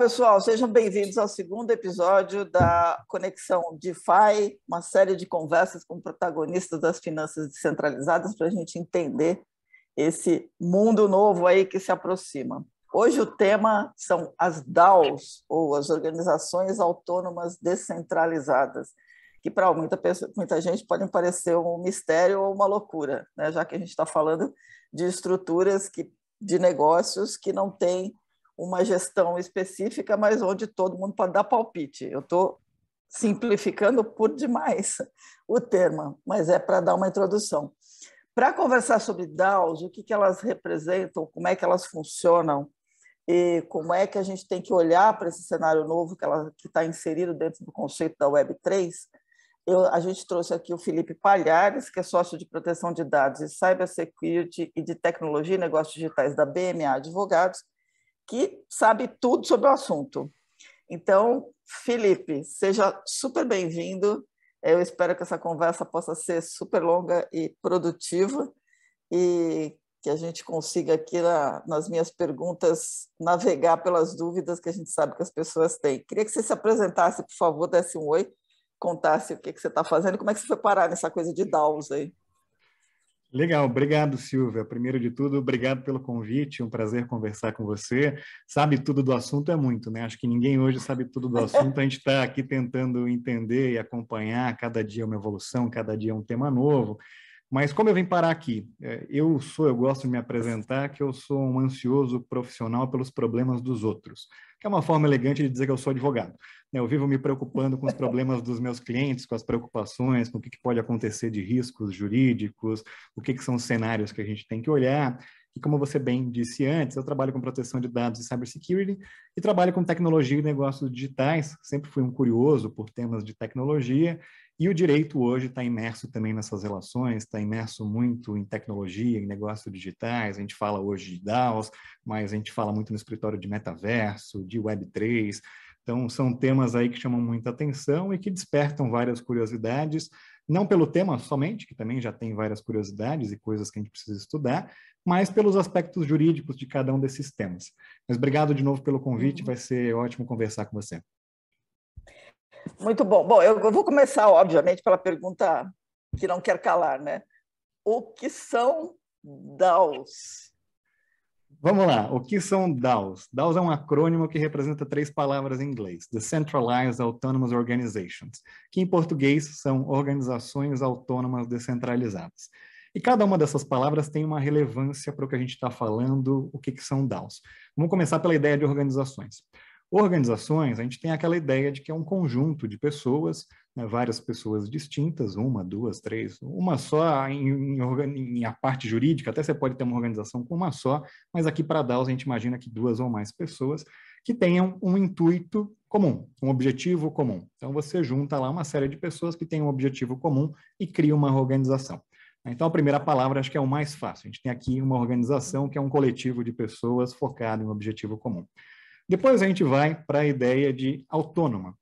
pessoal, sejam bem-vindos ao segundo episódio da Conexão DeFi, uma série de conversas com protagonistas das finanças descentralizadas para a gente entender esse mundo novo aí que se aproxima. Hoje o tema são as DAOs, ou as Organizações Autônomas Descentralizadas, que para muita, muita gente podem parecer um mistério ou uma loucura, né? já que a gente está falando de estruturas que, de negócios que não têm uma gestão específica, mas onde todo mundo pode dar palpite. Eu estou simplificando por demais o termo, mas é para dar uma introdução. Para conversar sobre DAOs, o que, que elas representam, como é que elas funcionam e como é que a gente tem que olhar para esse cenário novo que está inserido dentro do conceito da Web3, eu, a gente trouxe aqui o Felipe Palhares, que é sócio de proteção de dados e cybersecurity e de tecnologia e negócios digitais da BMA Advogados, que sabe tudo sobre o assunto. Então, Felipe, seja super bem-vindo. Eu espero que essa conversa possa ser super longa e produtiva e que a gente consiga aqui na, nas minhas perguntas navegar pelas dúvidas que a gente sabe que as pessoas têm. Queria que você se apresentasse, por favor, desse um oi, contasse o que, que você está fazendo, como é que você foi parar nessa coisa de DAOs aí. Legal, obrigado, Silvia. Primeiro de tudo, obrigado pelo convite, um prazer conversar com você. Sabe tudo do assunto é muito, né? Acho que ninguém hoje sabe tudo do assunto. A gente está aqui tentando entender e acompanhar cada dia é uma evolução, cada dia é um tema novo. Mas como eu vim parar aqui? É, eu sou, eu gosto de me apresentar que eu sou um ansioso profissional pelos problemas dos outros, que é uma forma elegante de dizer que eu sou advogado. Né? Eu vivo me preocupando com os problemas dos meus clientes, com as preocupações, com o que pode acontecer de riscos jurídicos, o que são os cenários que a gente tem que olhar. E como você bem disse antes, eu trabalho com proteção de dados e cybersecurity e trabalho com tecnologia e negócios digitais. Sempre fui um curioso por temas de tecnologia e o direito hoje está imerso também nessas relações, está imerso muito em tecnologia, em negócios digitais. A gente fala hoje de DAOs, mas a gente fala muito no escritório de metaverso, de Web3. Então, são temas aí que chamam muita atenção e que despertam várias curiosidades, não pelo tema somente, que também já tem várias curiosidades e coisas que a gente precisa estudar, mas pelos aspectos jurídicos de cada um desses temas. Mas obrigado de novo pelo convite, uhum. vai ser ótimo conversar com você. Muito bom. Bom, eu vou começar, obviamente, pela pergunta que não quer calar, né? O que são DAOs? Vamos lá, o que são DAOs? DAOs é um acrônimo que representa três palavras em inglês: Decentralized Autonomous Organizations, que em português são organizações autônomas descentralizadas. E cada uma dessas palavras tem uma relevância para o que a gente está falando, o que, que são DAOs. Vamos começar pela ideia de organizações. Organizações, a gente tem aquela ideia de que é um conjunto de pessoas, né, várias pessoas distintas, uma, duas, três, uma só em, em, em, a parte jurídica, até você pode ter uma organização com uma só, mas aqui para DAOs a gente imagina que duas ou mais pessoas que tenham um intuito comum, um objetivo comum. Então você junta lá uma série de pessoas que têm um objetivo comum e cria uma organização. Então, a primeira palavra acho que é o mais fácil. A gente tem aqui uma organização que é um coletivo de pessoas focado em um objetivo comum. Depois a gente vai para a ideia de autônoma.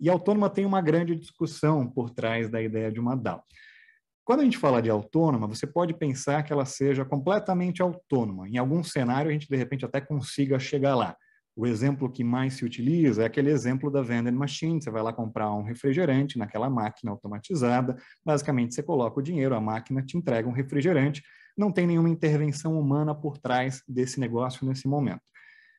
E autônoma tem uma grande discussão por trás da ideia de uma DAO. Quando a gente fala de autônoma, você pode pensar que ela seja completamente autônoma. Em algum cenário, a gente de repente até consiga chegar lá. O exemplo que mais se utiliza é aquele exemplo da vending machine. Você vai lá comprar um refrigerante naquela máquina automatizada. Basicamente, você coloca o dinheiro, a máquina te entrega um refrigerante. Não tem nenhuma intervenção humana por trás desse negócio nesse momento.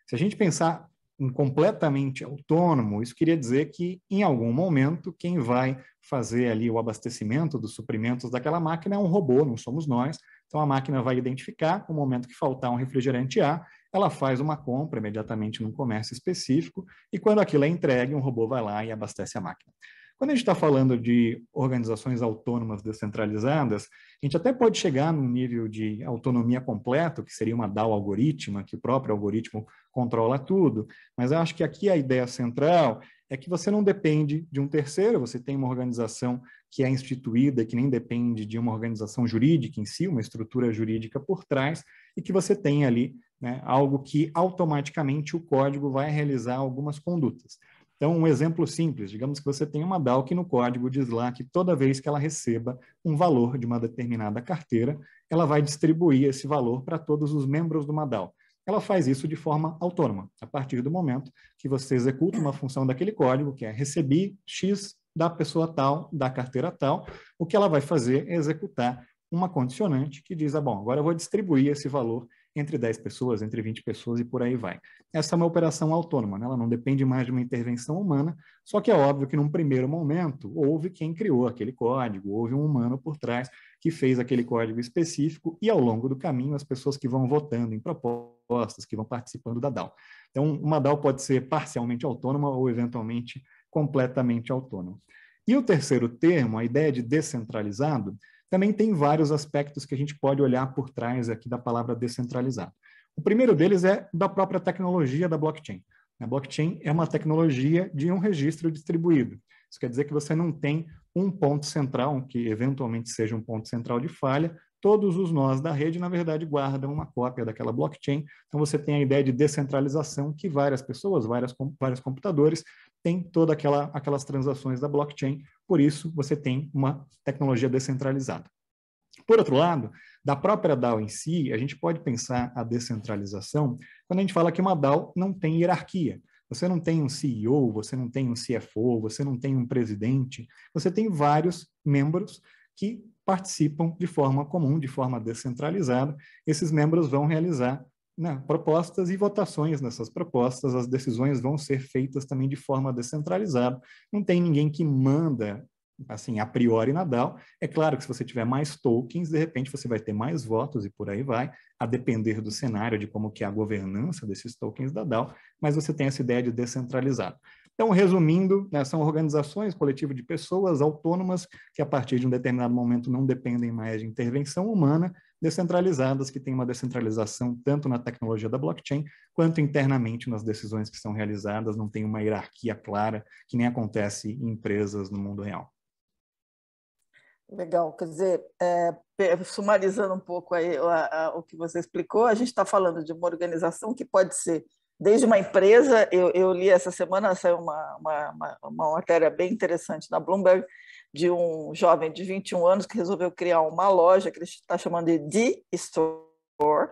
Se a gente pensar completamente autônomo, isso queria dizer que, em algum momento, quem vai fazer ali o abastecimento dos suprimentos daquela máquina é um robô, não somos nós. Então, a máquina vai identificar o momento que faltar um refrigerante A, ela faz uma compra imediatamente num comércio específico, e quando aquilo é entregue, um robô vai lá e abastece a máquina. Quando a gente está falando de organizações autônomas descentralizadas, a gente até pode chegar num nível de autonomia completo, que seria uma DAO algorítmica, que o próprio algoritmo controla tudo. Mas eu acho que aqui a ideia central é que você não depende de um terceiro, você tem uma organização que é instituída, que nem depende de uma organização jurídica em si, uma estrutura jurídica por trás, e que você tem ali né, algo que automaticamente o código vai realizar algumas condutas. Então, um exemplo simples, digamos que você tem uma DAO que no código diz lá que toda vez que ela receba um valor de uma determinada carteira, ela vai distribuir esse valor para todos os membros de uma DAO ela faz isso de forma autônoma, a partir do momento que você executa uma função daquele código, que é receber X da pessoa tal, da carteira tal, o que ela vai fazer é executar uma condicionante que diz, ah, bom, agora eu vou distribuir esse valor entre 10 pessoas, entre 20 pessoas e por aí vai. Essa é uma operação autônoma, né? ela não depende mais de uma intervenção humana, só que é óbvio que num primeiro momento houve quem criou aquele código, houve um humano por trás que fez aquele código específico e, ao longo do caminho, as pessoas que vão votando em propostas, que vão participando da DAO. Então, uma DAO pode ser parcialmente autônoma ou, eventualmente, completamente autônoma. E o terceiro termo, a ideia de descentralizado, também tem vários aspectos que a gente pode olhar por trás aqui da palavra descentralizado. O primeiro deles é da própria tecnologia da blockchain. A blockchain é uma tecnologia de um registro distribuído. Isso quer dizer que você não tem um ponto central, que eventualmente seja um ponto central de falha, todos os nós da rede, na verdade, guardam uma cópia daquela blockchain. Então, você tem a ideia de descentralização, que várias pessoas, várias, vários computadores, têm todas aquela, aquelas transações da blockchain. Por isso, você tem uma tecnologia descentralizada. Por outro lado, da própria DAO em si, a gente pode pensar a descentralização quando a gente fala que uma DAO não tem hierarquia. Você não tem um CEO, você não tem um CFO, você não tem um presidente, você tem vários membros que participam de forma comum, de forma descentralizada. Esses membros vão realizar né, propostas e votações nessas propostas, as decisões vão ser feitas também de forma descentralizada. Não tem ninguém que manda assim, a priori Nadal. É claro que se você tiver mais tokens, de repente você vai ter mais votos e por aí vai, a depender do cenário, de como que é a governança desses tokens da DAO, mas você tem essa ideia de descentralizado. Então, resumindo, né, são organizações, coletivo de pessoas autônomas que a partir de um determinado momento não dependem mais de intervenção humana, descentralizadas, que têm uma descentralização tanto na tecnologia da blockchain, quanto internamente nas decisões que são realizadas, não tem uma hierarquia clara, que nem acontece em empresas no mundo real. Legal, quer dizer, é, sumarizando um pouco aí a, a, o que você explicou, a gente está falando de uma organização que pode ser desde uma empresa, eu, eu li essa semana, saiu uma, uma, uma, uma matéria bem interessante na Bloomberg, de um jovem de 21 anos que resolveu criar uma loja que ele está chamando de The Store,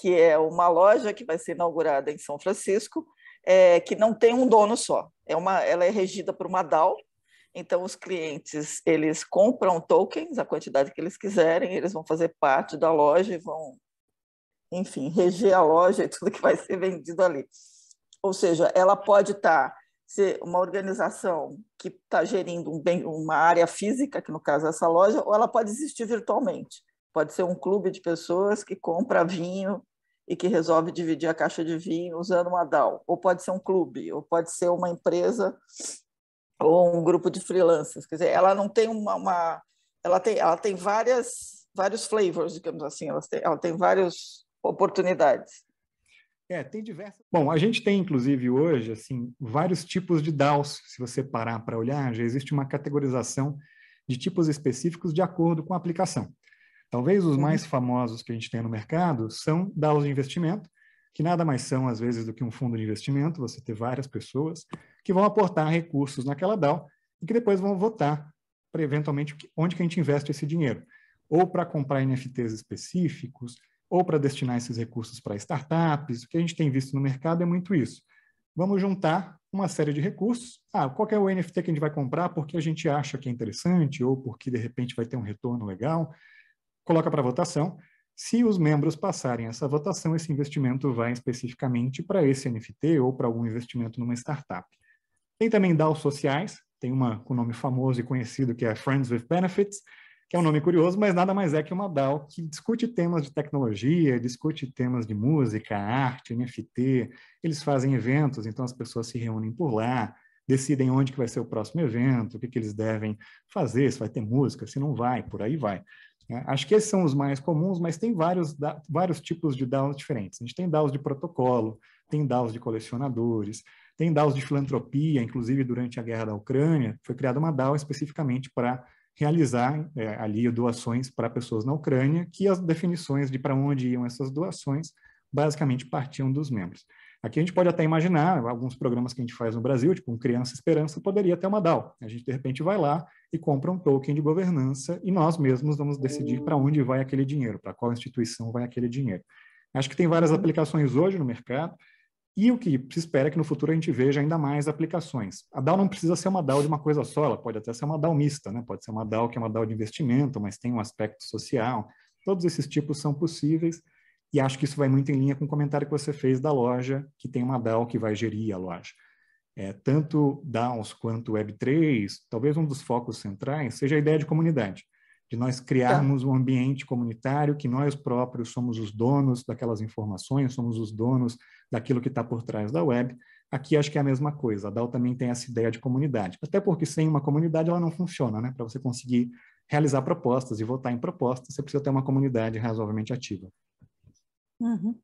que é uma loja que vai ser inaugurada em São Francisco, é, que não tem um dono só. É uma, ela é regida por uma DAO, então, os clientes, eles compram tokens, a quantidade que eles quiserem, eles vão fazer parte da loja e vão, enfim, reger a loja e tudo que vai ser vendido ali. Ou seja, ela pode estar, tá, ser uma organização que está gerindo um bem, uma área física, que no caso é essa loja, ou ela pode existir virtualmente. Pode ser um clube de pessoas que compra vinho e que resolve dividir a caixa de vinho usando uma DAO, ou pode ser um clube, ou pode ser uma empresa ou um grupo de freelancers. Quer dizer, ela não tem uma, uma ela tem, ela tem várias, vários flavors, digamos assim, ela tem, ela tem várias oportunidades. É, tem diversas. Bom, a gente tem inclusive hoje assim vários tipos de DAOs. Se você parar para olhar, já existe uma categorização de tipos específicos de acordo com a aplicação. Talvez os uhum. mais famosos que a gente tem no mercado são DAOs de investimento, que nada mais são às vezes do que um fundo de investimento. Você ter várias pessoas que vão aportar recursos naquela DAO e que depois vão votar para eventualmente onde que a gente investe esse dinheiro. Ou para comprar NFTs específicos, ou para destinar esses recursos para startups. O que a gente tem visto no mercado é muito isso. Vamos juntar uma série de recursos. Ah, qual é o NFT que a gente vai comprar porque a gente acha que é interessante ou porque de repente vai ter um retorno legal? Coloca para votação. Se os membros passarem essa votação, esse investimento vai especificamente para esse NFT ou para algum investimento numa startup. Tem também DAOs sociais, tem uma com nome famoso e conhecido que é Friends with Benefits, que é um nome curioso, mas nada mais é que uma DAO que discute temas de tecnologia, discute temas de música, arte, NFT. Eles fazem eventos, então as pessoas se reúnem por lá, decidem onde que vai ser o próximo evento, o que, que eles devem fazer, se vai ter música, se não vai, por aí vai. Né? Acho que esses são os mais comuns, mas tem vários, vários tipos de DAOs diferentes. A gente tem DAOs de protocolo, tem DAOs de colecionadores, tem DAOs de filantropia, inclusive durante a guerra da Ucrânia, foi criada uma DAO especificamente para realizar é, ali doações para pessoas na Ucrânia, que as definições de para onde iam essas doações basicamente partiam dos membros. Aqui a gente pode até imaginar alguns programas que a gente faz no Brasil, tipo um Criança Esperança, poderia ter uma DAO. A gente, de repente, vai lá e compra um token de governança e nós mesmos vamos decidir para onde vai aquele dinheiro, para qual instituição vai aquele dinheiro. Acho que tem várias uhum. aplicações hoje no mercado. E o que se espera é que no futuro a gente veja ainda mais aplicações. A DAO não precisa ser uma DAO de uma coisa só, ela pode até ser uma DAO mista, né? pode ser uma DAO que é uma DAO de investimento, mas tem um aspecto social. Todos esses tipos são possíveis e acho que isso vai muito em linha com o comentário que você fez da loja, que tem uma DAO que vai gerir a loja. É, tanto DAOs quanto Web3, talvez um dos focos centrais seja a ideia de comunidade, de nós criarmos tá. um ambiente comunitário que nós próprios somos os donos daquelas informações, somos os donos daquilo que está por trás da web. Aqui acho que é a mesma coisa. A DAO também tem essa ideia de comunidade. Até porque sem uma comunidade ela não funciona, né? Para você conseguir realizar propostas e votar em propostas, você precisa ter uma comunidade razoavelmente ativa. Uhum.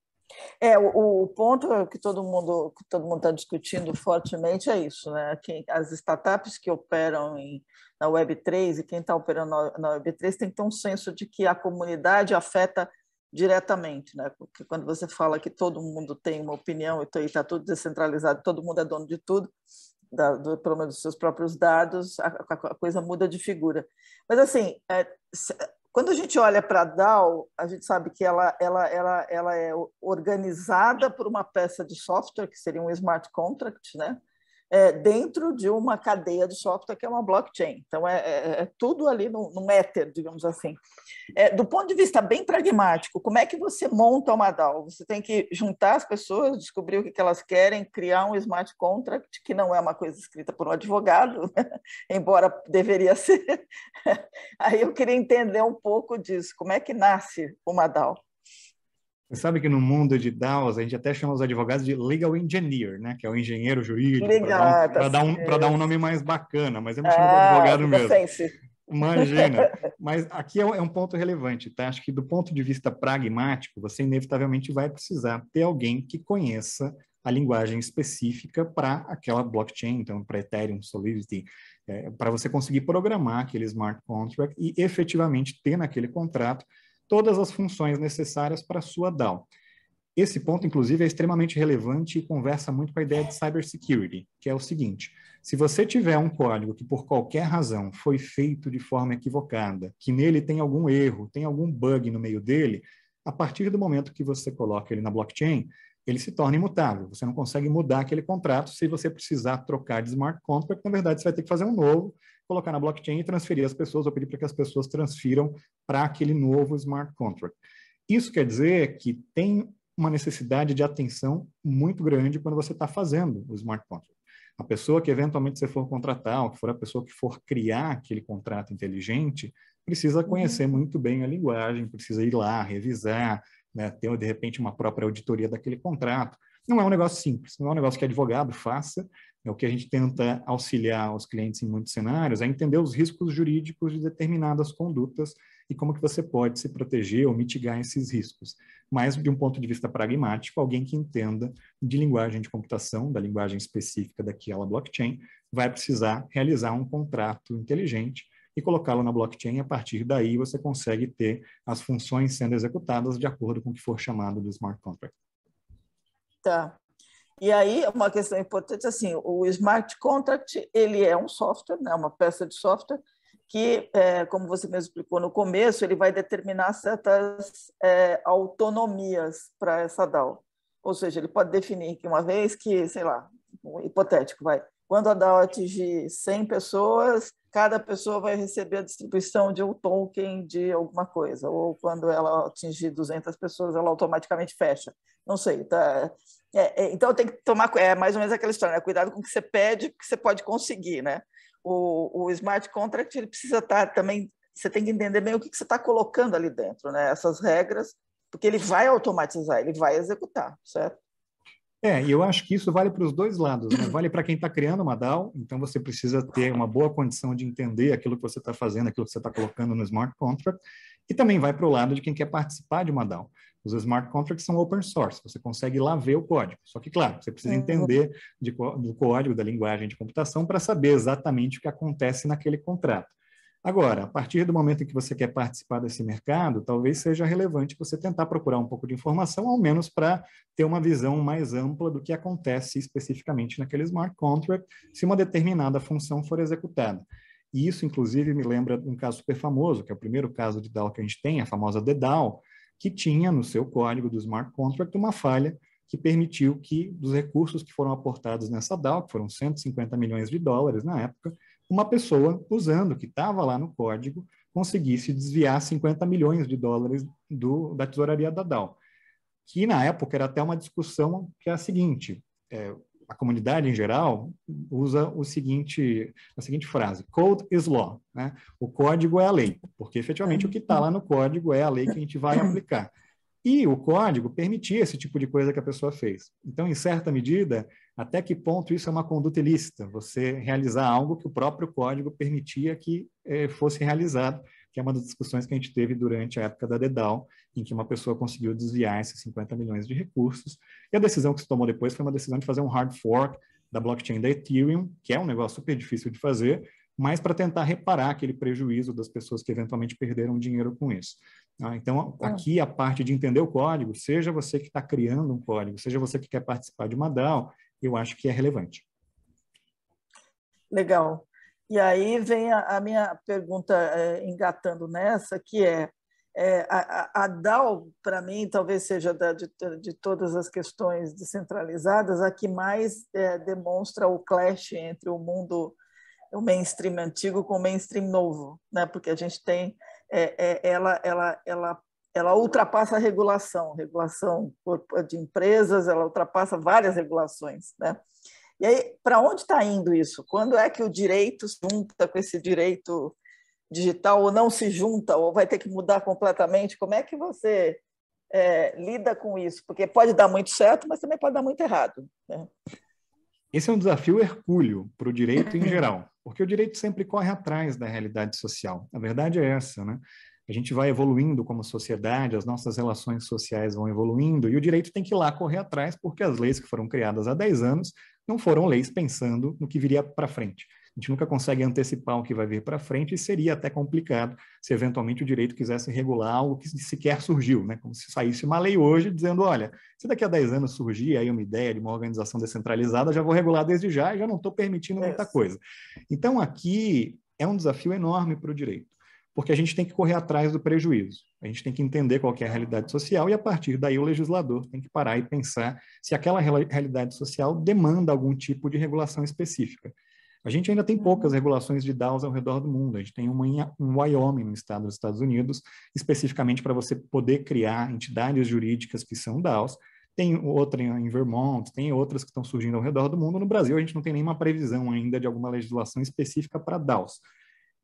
É, o, o, ponto que todo mundo que todo mundo está discutindo fortemente é isso, né? Quem, as startups que operam em, na Web3 e quem está operando na, na Web3 tem que ter um senso de que a comunidade afeta diretamente, né? Porque quando você fala que todo mundo tem uma opinião e está tá tudo descentralizado, todo mundo é dono de tudo, da, do, pelo menos dos seus próprios dados, a, a, coisa muda de figura. Mas assim, é, se, quando a gente olha para a DAO, a gente sabe que ela, ela, ela, ela é organizada por uma peça de software, que seria um smart contract, né? é, dentro de uma cadeia de software que é uma blockchain. Então, é, é, é tudo ali no, no éter, digamos assim. É, do ponto de vista bem pragmático, como é que você monta uma DAO? Você tem que juntar as pessoas, descobrir o que, que elas querem, criar um smart contract, que não é uma coisa escrita por um advogado, né? embora deveria ser. Aí eu queria entender um pouco disso, como é que nasce uma DAO? Você sabe que no mundo de DAOs, a gente até chama os advogados de legal engineer, né? Que é o engenheiro jurídico, para dar, um, tá dar, um, dar, um, nome mais bacana, mas eu me é, chamo ah, de advogado tá mesmo. Sense. Imagina. mas aqui é, é um ponto relevante, tá? Acho que do ponto de vista pragmático, você inevitavelmente vai precisar ter alguém que conheça a linguagem específica para aquela blockchain, então para Ethereum, Solidity, é, para você conseguir programar aquele smart contract e efetivamente ter naquele contrato todas as funções necessárias para a sua DAO. Esse ponto, inclusive, é extremamente relevante e conversa muito com a ideia de cybersecurity, que é o seguinte: se você tiver um código que, por qualquer razão, foi feito de forma equivocada, que nele tem algum erro, tem algum bug no meio dele, a partir do momento que você coloca ele na blockchain, ele se torna imutável. Você não consegue mudar aquele contrato se você precisar trocar de smart contract. Na verdade, você vai ter que fazer um novo colocar na blockchain e transferir as pessoas, ou pedir para que as pessoas transfiram para aquele novo smart contract. Isso quer dizer que tem uma necessidade de atenção muito grande quando você está fazendo o smart contract. A pessoa que eventualmente você for contratar, ou que for a pessoa que for criar aquele contrato inteligente, precisa uhum. conhecer muito bem a linguagem, precisa ir lá, revisar, né, ter de repente uma própria auditoria daquele contrato. Não é um negócio simples, não é um negócio que advogado faça, é o que a gente tenta auxiliar os clientes em muitos cenários é entender os riscos jurídicos de determinadas condutas e como que você pode se proteger ou mitigar esses riscos. Mas de um ponto de vista pragmático, alguém que entenda de linguagem de computação, da linguagem específica daquela blockchain, vai precisar realizar um contrato inteligente e colocá-lo na blockchain. A partir daí, você consegue ter as funções sendo executadas de acordo com o que for chamado de smart contract. Tá. E aí, uma questão importante, assim, o smart contract, ele é um software, né, uma peça de software, que, é, como você mesmo explicou no começo, ele vai determinar certas é, autonomias para essa DAO. Ou seja, ele pode definir que uma vez que, sei lá, um hipotético, vai, quando a DAO atingir 100 pessoas, cada pessoa vai receber a distribuição de um token de alguma coisa, ou quando ela atingir 200 pessoas, ela automaticamente fecha. Não sei, tá? É, é, então tem que tomar, é mais ou menos aquela história, né? cuidado com o que você pede, que você pode conseguir, né? O, o smart contract ele precisa estar tá também, você tem que entender bem o que, que você está colocando ali dentro, né? Essas regras, porque ele vai automatizar, ele vai executar, certo? É, e eu acho que isso vale para os dois lados. Né? Vale para quem está criando uma DAO, então você precisa ter uma boa condição de entender aquilo que você está fazendo, aquilo que você está colocando no smart contract, e também vai para o lado de quem quer participar de uma DAO. Os smart contracts são open source, você consegue lá ver o código. Só que, claro, você precisa é. entender de, do código, da linguagem de computação, para saber exatamente o que acontece naquele contrato. Agora, a partir do momento em que você quer participar desse mercado, talvez seja relevante você tentar procurar um pouco de informação, ao menos para ter uma visão mais ampla do que acontece especificamente naquele smart contract, se uma determinada função for executada. E isso, inclusive, me lembra um caso super famoso, que é o primeiro caso de DAO que a gente tem, a famosa DDAO, que tinha no seu código do smart contract uma falha que permitiu que, os recursos que foram aportados nessa DAO, que foram 150 milhões de dólares na época, uma pessoa usando, que estava lá no código, conseguisse desviar 50 milhões de dólares do, da tesouraria da DAO. Que na época era até uma discussão que é a seguinte: é, a comunidade em geral usa o seguinte, a seguinte frase: code is law, né? O código é a lei, porque efetivamente o que está lá no código é a lei que a gente vai aplicar. E o código permitia esse tipo de coisa que a pessoa fez. Então, em certa medida, até que ponto isso é uma conduta ilícita, você realizar algo que o próprio código permitia que eh, fosse realizado, que é uma das discussões que a gente teve durante a época da DEDAL, em que uma pessoa conseguiu desviar esses 50 milhões de recursos. E a decisão que se tomou depois foi uma decisão de fazer um hard fork da blockchain da Ethereum, que é um negócio super difícil de fazer, mas para tentar reparar aquele prejuízo das pessoas que eventualmente perderam dinheiro com isso. Ah, então, ah. aqui a parte de entender o código, seja você que está criando um código, seja você que quer participar de uma DAO, eu acho que é relevante. Legal. E aí vem a, a minha pergunta é, engatando nessa, que é, é a, a DAO, para mim, talvez seja da, de, de, todas as questões descentralizadas, a que mais é, demonstra o clash entre o mundo, o mainstream antigo com o mainstream novo, né? porque a gente tem, é, é, ela, ela, ela ela ultrapassa a regulação, regulação de empresas, ela ultrapassa várias regulações, né? E aí, para onde está indo isso? Quando é que o direito se junta com esse direito digital ou não se junta ou vai ter que mudar completamente? Como é que você é, lida com isso? Porque pode dar muito certo, mas também pode dar muito errado. Né? Esse é um desafio hercúleo para o direito em geral, porque o direito sempre corre atrás da realidade social. A verdade é essa, né? A gente vai evoluindo como sociedade, as nossas relações sociais vão evoluindo, e o direito tem que ir lá correr atrás, porque as leis que foram criadas há 10 anos não foram leis pensando no que viria para frente. A gente nunca consegue antecipar o que vai vir para frente e seria até complicado se eventualmente o direito quisesse regular algo que sequer surgiu, né? como se saísse uma lei hoje dizendo, olha, se daqui a 10 anos surgir aí uma ideia de uma organização descentralizada, já vou regular desde já e já não estou permitindo muita coisa. Então aqui é um desafio enorme para o direito porque a gente tem que correr atrás do prejuízo. A gente tem que entender qual que é a realidade social e, a partir daí, o legislador tem que parar e pensar se aquela realidade social demanda algum tipo de regulação específica. A gente ainda tem poucas uhum. regulações de DAOs ao redor do mundo. A gente tem uma em Wyoming, no estado dos Estados Unidos, especificamente para você poder criar entidades jurídicas que são DAOs. Tem outra em Vermont, tem outras que estão surgindo ao redor do mundo. No Brasil, a gente não tem nenhuma previsão ainda de alguma legislação específica para DAOs.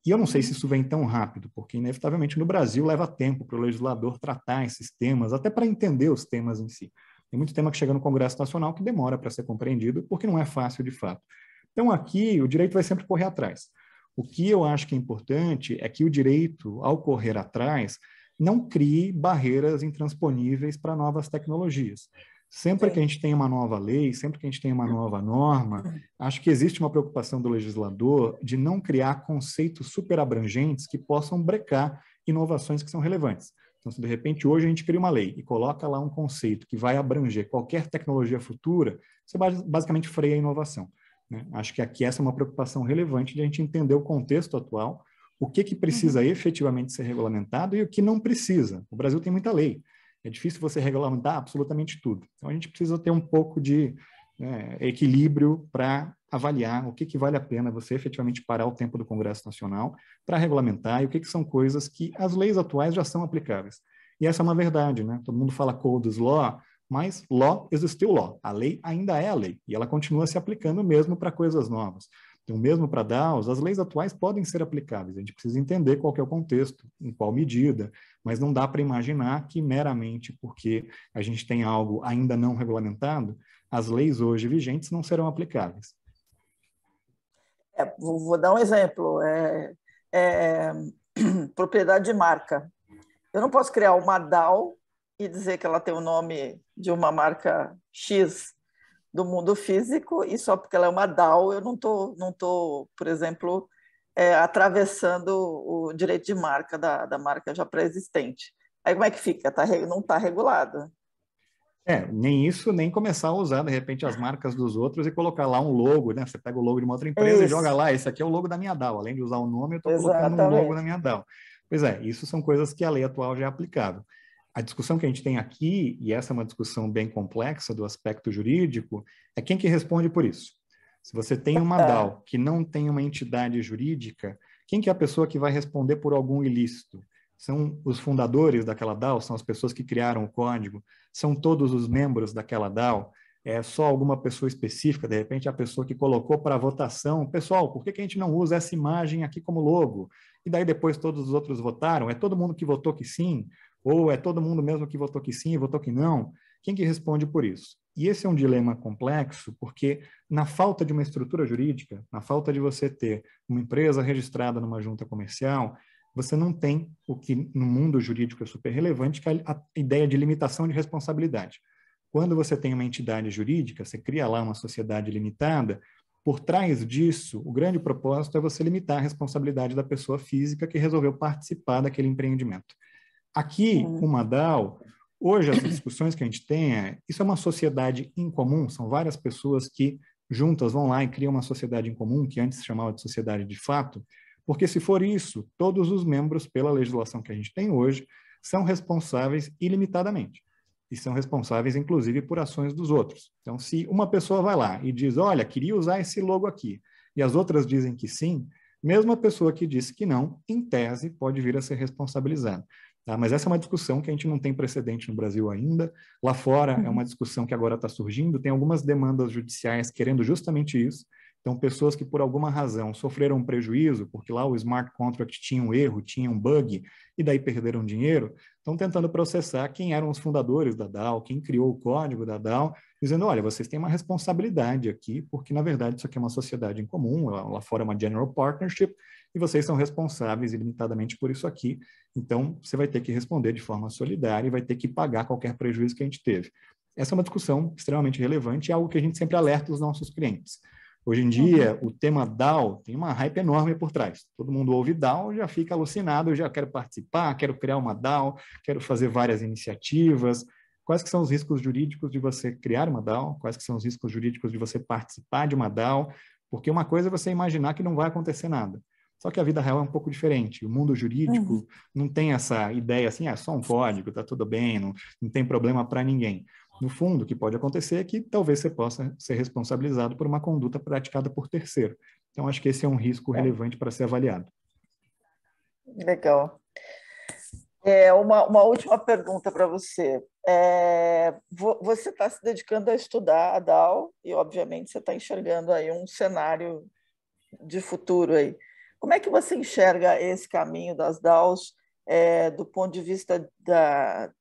E eu não sei se isso vem tão rápido, porque inevitavelmente no Brasil leva tempo para o legislador tratar esses temas, até para entender os temas em si. Tem muito tema que chega no Congresso Nacional que demora para ser compreendido, porque não é fácil de fato. Então, aqui, o direito vai sempre correr atrás. O que eu acho que é importante é que o direito, ao correr atrás, não crie barreiras intransponíveis para novas tecnologias. Sempre Sim. que a gente tem uma nova lei, sempre que a gente tem uma hum. nova norma, hum. acho que existe uma preocupação do legislador de não criar conceitos super abrangentes que possam brecar inovações que são relevantes. Então, se de repente hoje a gente cria uma lei e coloca lá um conceito que vai abranger qualquer tecnologia futura, você basicamente freia a inovação. Né? Acho que aqui essa é uma preocupação relevante de a gente entender o contexto atual, o que, que precisa uhum. efetivamente ser regulamentado e o que não precisa. O Brasil tem muita lei. É difícil você regulamentar absolutamente tudo. Então, a gente precisa ter um pouco de né, equilíbrio para avaliar o que, que vale a pena você efetivamente parar o tempo do Congresso Nacional para regulamentar e o que, que são coisas que as leis atuais já são aplicáveis. E essa é uma verdade, né? Todo mundo fala Codes Law, mas law existiu law. A lei ainda é a lei e ela continua se aplicando mesmo para coisas novas. Então, mesmo para DAOs, as leis atuais podem ser aplicáveis, a gente precisa entender qual é o contexto, em qual medida, mas não dá para imaginar que meramente porque a gente tem algo ainda não regulamentado, as leis hoje vigentes não serão aplicáveis. É, vou, vou dar um exemplo. É, é, propriedade de marca. Eu não posso criar uma DAO e dizer que ela tem o nome de uma marca X, do mundo físico e só porque ela é uma DAO eu não tô, não tô por exemplo, é, atravessando o direito de marca da, da marca já pré-existente. Aí como é que fica? Tá, não está regulado. É, nem isso, nem começar a usar, de repente, as marcas dos outros e colocar lá um logo, né? Você pega o logo de uma outra empresa e joga lá, esse aqui é o logo da minha DAO. Além de usar o nome, eu estou colocando um logo na minha DAO. Pois é, isso são coisas que a lei atual já é aplicável. A discussão que a gente tem aqui, e essa é uma discussão bem complexa do aspecto jurídico, é quem que responde por isso. Se você tem uma é. DAO que não tem uma entidade jurídica, quem que é a pessoa que vai responder por algum ilícito? São os fundadores daquela DAO? São as pessoas que criaram o código? São todos os membros daquela DAO? É só alguma pessoa específica? De repente, a pessoa que colocou para votação, pessoal, por que, que a gente não usa essa imagem aqui como logo? E daí depois todos os outros votaram? É todo mundo que votou que sim? Ou é todo mundo mesmo que votou que sim, e votou que não? Quem que responde por isso? E esse é um dilema complexo, porque na falta de uma estrutura jurídica, na falta de você ter uma empresa registrada numa junta comercial, você não tem o que no mundo jurídico é super relevante, que é a ideia de limitação de responsabilidade. Quando você tem uma entidade jurídica, você cria lá uma sociedade limitada, por trás disso, o grande propósito é você limitar a responsabilidade da pessoa física que resolveu participar daquele empreendimento. Aqui, é. com uma DAO, hoje as discussões que a gente tem é, isso é uma sociedade incomum, são várias pessoas que juntas vão lá e criam uma sociedade em comum, que antes se chamava de sociedade de fato, porque se for isso, todos os membros, pela legislação que a gente tem hoje, são responsáveis ilimitadamente. E são responsáveis, inclusive, por ações dos outros. Então, se uma pessoa vai lá e diz, olha, queria usar esse logo aqui, e as outras dizem que sim, mesmo a pessoa que disse que não, em tese, pode vir a ser responsabilizada. Tá? Mas essa é uma discussão que a gente não tem precedente no Brasil ainda. Lá fora uhum. é uma uhum. discussão que agora está surgindo. Tem algumas demandas judiciais querendo justamente isso. Então, pessoas que por alguma razão sofreram um prejuízo, porque lá o smart contract tinha um erro, tinha um bug, e daí perderam dinheiro, estão tentando processar quem eram os fundadores da DAO, quem criou o código da DAO, dizendo: olha, vocês têm uma responsabilidade aqui, porque na verdade isso aqui é uma sociedade em comum, lá, lá fora é uma general partnership, e vocês são responsáveis ilimitadamente por isso aqui, então você vai ter que responder de forma solidária e vai ter que pagar qualquer prejuízo que a gente teve. Essa é uma discussão extremamente relevante e é algo que a gente sempre alerta os nossos clientes. Hoje em uhum. dia, uhum. o tema DAO tem uma hype enorme por trás. Todo mundo ouve DAO, já fica alucinado, já quero participar, quero criar uma DAO, quero fazer várias iniciativas. Quais que são os riscos jurídicos de você criar uma DAO? Quais que são os riscos jurídicos de você participar de uma DAO? Porque uma coisa é você imaginar que não vai acontecer nada. Só que a vida real é um pouco diferente. O mundo jurídico uhum. não tem essa ideia assim, é só um código, tá tudo bem, não, não tem problema para ninguém. No fundo, o que pode acontecer é que talvez você possa ser responsabilizado por uma conduta praticada por terceiro. Então, acho que esse é um risco é. relevante para ser avaliado. Legal. É, uma, uma última pergunta para você. É, você está se dedicando a estudar a DAO e, obviamente, você está enxergando aí um cenário de futuro aí. Como é que você enxerga esse caminho das DAOs é, do ponto de vista da,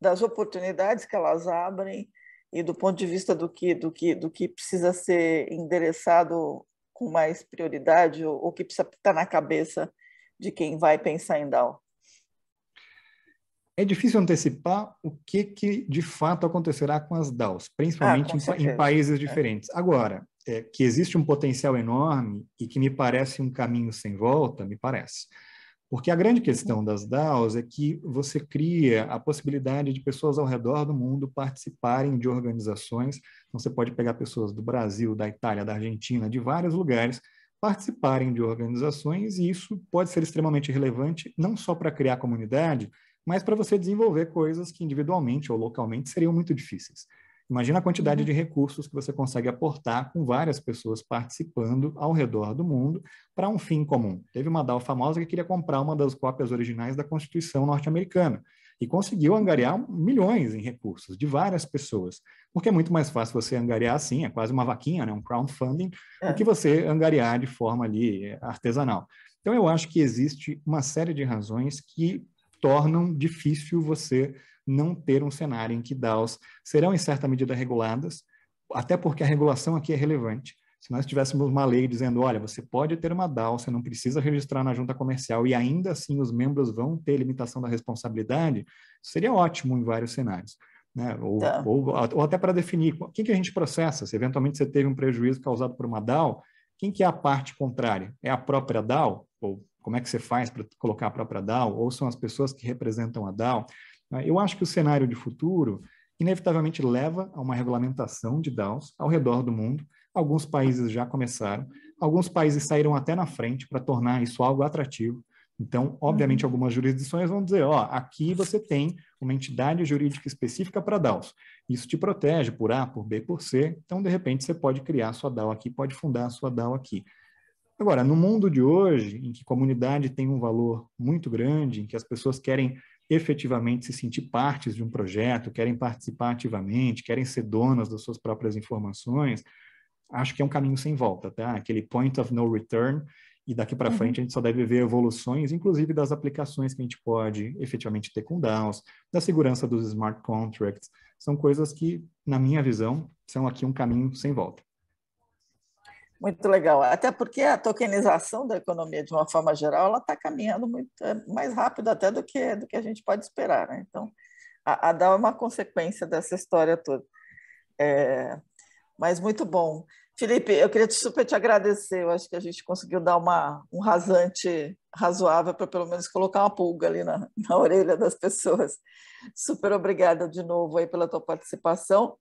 das oportunidades que elas abrem e do ponto de vista do que, do que, do que precisa ser endereçado com mais prioridade ou, ou que precisa estar na cabeça de quem vai pensar em DAO? É difícil antecipar o que, que de fato acontecerá com as DAOs, principalmente ah, em, em, países é. diferentes. É. Agora, é, que existe um potencial enorme e que me parece um caminho sem volta, me parece. Porque a grande questão das DAOs é que você cria a possibilidade de pessoas ao redor do mundo participarem de organizações. Então, você pode pegar pessoas do Brasil, da Itália, da Argentina, de vários lugares, participarem de organizações, e isso pode ser extremamente relevante, não só para criar comunidade, mas para você desenvolver coisas que individualmente ou localmente seriam muito difíceis. Imagina a quantidade uhum. de recursos que você consegue aportar com várias pessoas participando ao redor do mundo para um fim comum. Teve uma DAO famosa que queria comprar uma das cópias originais da Constituição norte-americana e conseguiu angariar milhões em recursos de várias pessoas, porque é muito mais fácil você angariar assim, é quase uma vaquinha, né, um crowdfunding, é. do que você angariar de forma ali eh, artesanal. Então eu acho que existe uma série de razões que tornam difícil você não ter um cenário em que DAOs serão, em certa medida, reguladas, até porque a regulação aqui é relevante. Se nós tivéssemos uma lei dizendo, olha, você pode ter uma DAO, você não precisa registrar na junta comercial e ainda assim os membros vão ter limitação da responsabilidade, seria ótimo em vários cenários. Né? Ou, tá. ou, ou, até para definir quem que, que a gente processa, se eventualmente você teve um prejuízo causado por uma DAO, quem que é a parte contrária? É a própria DAO? Ou como é que você faz para colocar a própria DAO, ou são as pessoas que representam a DAO. Né? Eu acho que o cenário de futuro inevitavelmente leva a uma regulamentação de DAOs ao redor do mundo. Alguns países já começaram, alguns países saíram até na frente para tornar isso algo atrativo. Então, obviamente, uhum. algumas jurisdições vão dizer, ó, aqui você tem uma entidade jurídica específica para DAOs. Isso te protege por A, por B, por C. Então, de repente, você pode criar sua DAO aqui, pode fundar a sua DAO aqui. Agora, no mundo de hoje, em que comunidade tem um valor muito grande, em que as pessoas querem efetivamente se sentir partes de um projeto, querem participar ativamente, querem ser donas das suas próprias informações, acho que é um caminho sem volta, tá? Aquele point of no return e daqui para uhum. frente a gente só deve ver evoluções, inclusive das aplicações que a gente pode efetivamente ter com DAOs, da segurança dos smart contracts, são coisas que, na minha visão, são aqui um caminho sem volta. Muito legal. Até porque a tokenização da economia, de uma forma geral, ela está caminhando muito é, mais rápido até do que, do que a gente pode esperar. Né? Então, a, a DAO é uma consequência dessa história toda. É, mas muito bom. Felipe, eu queria super te agradecer. Eu acho que a gente conseguiu dar uma, um rasante razoável para pelo menos colocar uma pulga ali na, na orelha das pessoas. Super obrigada de novo aí pela tua participação.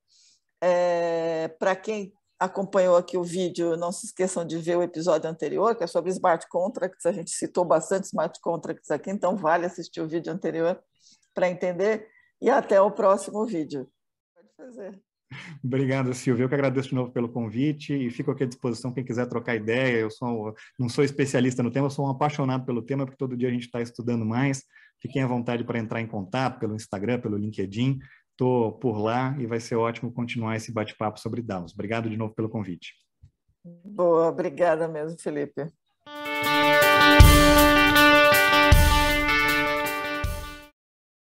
É, para quem acompanhou aqui o vídeo, não se esqueçam de ver o episódio anterior, que é sobre smart contracts. A gente citou bastante smart contracts aqui, então vale assistir o vídeo anterior para entender. E até o próximo vídeo. Pode fazer. Obrigado, Silvio. Eu que agradeço de novo pelo convite e fico aqui à disposição quem quiser trocar ideia. Eu sou, não sou especialista no tema, sou um apaixonado pelo tema, porque todo dia a gente está estudando mais. Fiquem à vontade para entrar em contato pelo Instagram, pelo LinkedIn. Estou por lá e vai ser ótimo continuar esse bate-papo sobre DAOs. Obrigado de novo pelo convite. Boa, obrigada mesmo, Felipe.